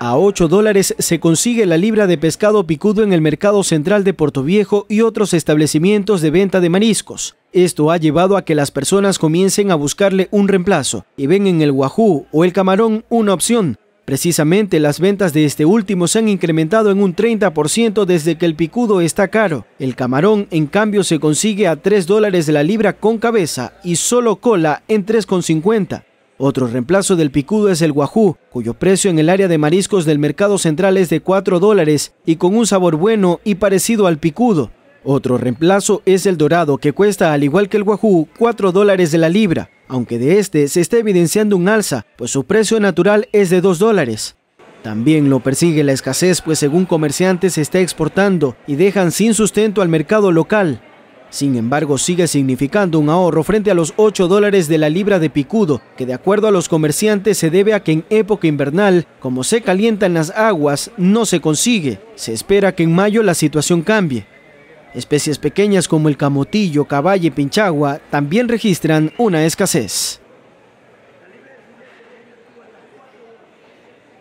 A 8 dólares se consigue la libra de pescado picudo en el mercado central de Portoviejo y otros establecimientos de venta de mariscos. Esto ha llevado a que las personas comiencen a buscarle un reemplazo y ven en el guajú o el camarón una opción. Precisamente las ventas de este último se han incrementado en un 30% desde que el picudo está caro. El camarón, en cambio, se consigue a 3 dólares la libra con cabeza y solo cola en 3,50. Otro reemplazo del picudo es el guajú, cuyo precio en el área de mariscos del mercado central es de 4 dólares y con un sabor bueno y parecido al picudo. Otro reemplazo es el dorado, que cuesta, al igual que el guajú, 4 dólares de la libra, aunque de este se está evidenciando un alza, pues su precio natural es de 2 dólares. También lo persigue la escasez, pues según comerciantes se está exportando y dejan sin sustento al mercado local. Sin embargo, sigue significando un ahorro frente a los 8 dólares de la libra de picudo, que de acuerdo a los comerciantes se debe a que en época invernal, como se calientan las aguas, no se consigue. Se espera que en mayo la situación cambie. Especies pequeñas como el camotillo, caballo y pinchagua también registran una escasez.